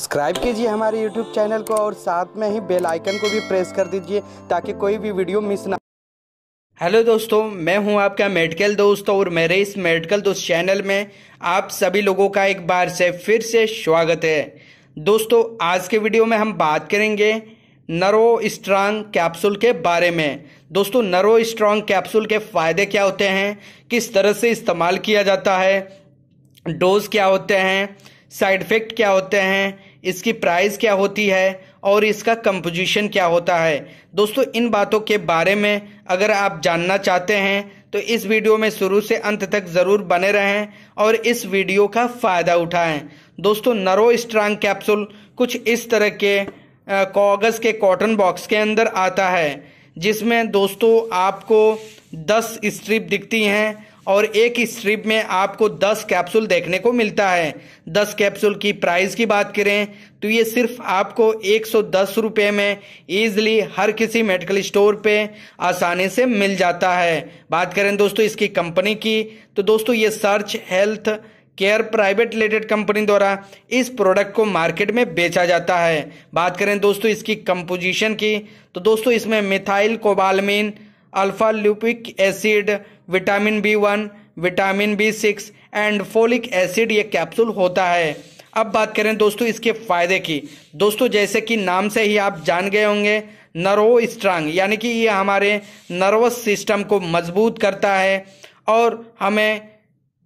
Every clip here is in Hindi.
सब्सक्राइब कीजिए हमारे यूट्यूब चैनल को और साथ में ही बेल आइकन को भी प्रेस कर दीजिए ताकि कोई भी वीडियो मिस ना हेलो दोस्तों मैं हूं आपका मेडिकल दोस्त और मेरे इस मेडिकल दोस्त चैनल में आप सभी लोगों का एक बार से फिर से स्वागत है दोस्तों आज के वीडियो में हम बात करेंगे नरो स्ट्रांग कैप्सूल के बारे में दोस्तों नरो स्ट्रांग कैप्सूल के फ़ायदे क्या होते हैं किस तरह से इस्तेमाल किया जाता है डोज क्या होते हैं साइड इफ़ेक्ट क्या होते हैं इसकी प्राइस क्या होती है और इसका कंपोजिशन क्या होता है दोस्तों इन बातों के बारे में अगर आप जानना चाहते हैं तो इस वीडियो में शुरू से अंत तक ज़रूर बने रहें और इस वीडियो का फ़ायदा उठाएं दोस्तों नरो स्ट्रांग कैप्सूल कुछ इस तरह के कागज़ के कॉटन बॉक्स के अंदर आता है जिसमें दोस्तों आपको दस स्ट्रिप दिखती हैं और एक स्ट्रिप में आपको दस कैप्सूल देखने को मिलता है दस कैप्सूल की प्राइस की बात करें तो ये सिर्फ आपको एक सौ दस रुपये में ईजिली हर किसी मेडिकल स्टोर पे आसानी से मिल जाता है बात करें दोस्तों इसकी कंपनी की तो दोस्तों ये search health care private limited company द्वारा इस प्रोडक्ट को मार्केट में बेचा जाता है बात करें दोस्तों इसकी कंपोजिशन की तो दोस्तों इसमें methylcobalamin alpha lipoic acid vitamin B one vitamin B six and folic acid ये कैप्सूल होता है अब बात करें दोस्तों इसके फायदे की दोस्तों जैसे कि नाम से ही आप जान गए होंगे नर्वो स्ट्रांग यानी कि ये हमारे नर्वस सिस्टम को मजबूत करता है और हमें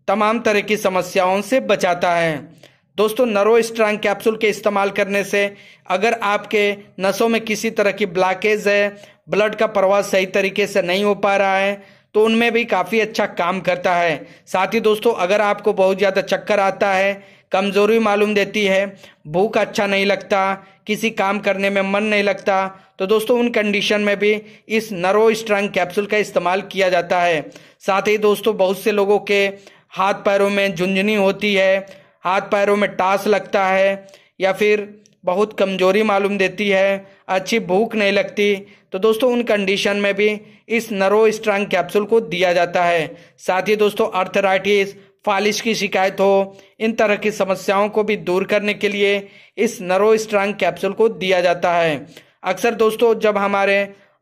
तमाम तरह की समस्याओं से बचाता है दोस्तों नरो स्ट्रांग कैप्सूल के इस्तेमाल करने से अगर आपके नसों में किसी तरह की ब्लॉकेज है ब्लड का प्रवाह सही तरीके से नहीं हो पा रहा है तो उनमें भी काफ़ी अच्छा काम करता है साथ ही दोस्तों अगर आपको बहुत ज़्यादा चक्कर आता है कमज़ोरी मालूम देती है भूख अच्छा नहीं लगता किसी काम करने में मन नहीं लगता तो दोस्तों उन कंडीशन में भी इस नरो स्ट्रांग कैप्सूल का इस्तेमाल किया जाता है साथ ही दोस्तों बहुत से लोगों के हाथ पैरों में झुंझुनी होती है हाथ पैरों में टास लगता है या फिर बहुत कमज़ोरी मालूम देती है अच्छी भूख नहीं लगती तो दोस्तों उन कंडीशन में भी इस नरो स्ट्रांग कैप्सूल को दिया जाता है साथ ही दोस्तों अर्थराइटिस फालिश की शिकायत हो इन तरह की समस्याओं को भी दूर करने के लिए इस नरो स्ट्रांग कैप्सूल को दिया जाता है अक्सर दोस्तों जब हमारे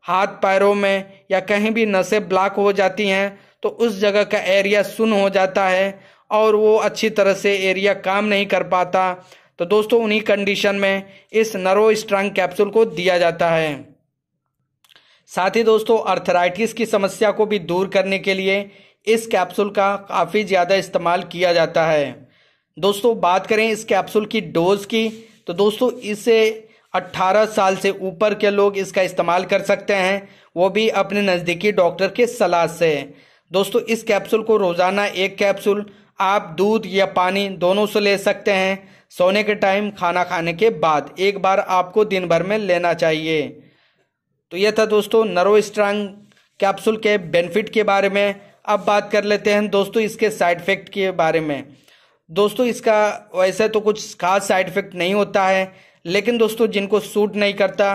हाथ पैरों में या कहीं भी नसें ब्लॉक हो जाती हैं तो उस जगह का एरिया सुन हो जाता है और वो अच्छी तरह से एरिया काम नहीं कर पाता तो दोस्तों उन्हीं कंडीशन में इस नरो स्ट्रांग कैप्सूल को दिया जाता है साथ ही दोस्तों अर्थराइटिस की समस्या को भी दूर करने के लिए इस कैप्सूल का काफ़ी ज़्यादा इस्तेमाल किया जाता है दोस्तों बात करें इस कैप्सूल की डोज़ की तो दोस्तों इसे 18 साल से ऊपर के लोग इसका इस्तेमाल कर सकते हैं वो भी अपने नज़दीकी डॉक्टर के सलाह से दोस्तों इस कैप्सूल को रोज़ाना एक कैप्सूल आप दूध या पानी दोनों से ले सकते हैं सोने के टाइम खाना खाने के बाद एक बार आपको दिन भर में लेना चाहिए तो यह था दोस्तों नरो स्ट्रांग कैप्सूल के बेनिफिट के बारे में अब बात कर लेते हैं दोस्तों इसके साइड इफ़ेक्ट के बारे में दोस्तों इसका वैसे तो कुछ खास साइड इफ़ेक्ट नहीं होता है लेकिन दोस्तों जिनको सूट नहीं करता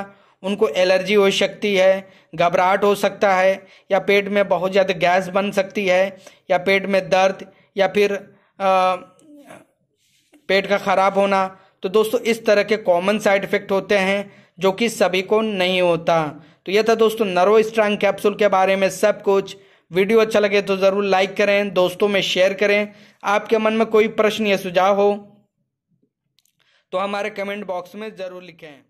उनको एलर्जी हो सकती है घबराहट हो सकता है या पेट में बहुत ज़्यादा गैस बन सकती है या पेट में दर्द या फिर आ, पेट का ख़राब होना तो दोस्तों इस तरह के कॉमन साइड इफ़ेक्ट होते हैं जो कि सभी को नहीं होता तो यह था दोस्तों नरो स्ट्रांग कैप्सूल के बारे में सब कुछ वीडियो अच्छा लगे तो ज़रूर लाइक करें दोस्तों में शेयर करें आपके मन में कोई प्रश्न या सुझाव हो तो हमारे कमेंट बॉक्स में ज़रूर लिखें